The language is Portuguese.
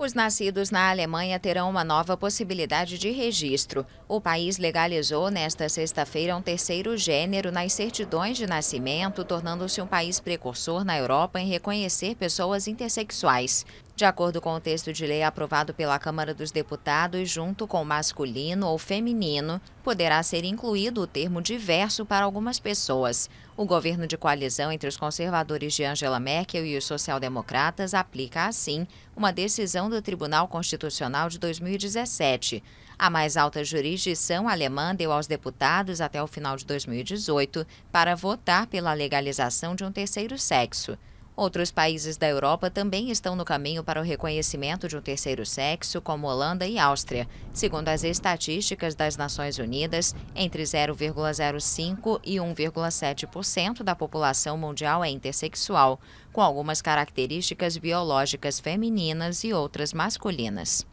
Os nascidos na Alemanha terão uma nova possibilidade de registro. O país legalizou nesta sexta-feira um terceiro gênero nas certidões de nascimento, tornando-se um país precursor na Europa em reconhecer pessoas intersexuais. De acordo com o texto de lei aprovado pela Câmara dos Deputados, junto com masculino ou feminino, poderá ser incluído o termo diverso para algumas pessoas. O governo de coalizão entre os conservadores de Angela Merkel e os social-democratas aplica, assim, uma decisão do Tribunal Constitucional de 2017. A mais alta jurisdição alemã deu aos deputados até o final de 2018 para votar pela legalização de um terceiro sexo. Outros países da Europa também estão no caminho para o reconhecimento de um terceiro sexo, como Holanda e Áustria, segundo as estatísticas das Nações Unidas, entre 0,05 e 1,7% da população mundial é intersexual, com algumas características biológicas femininas e outras masculinas.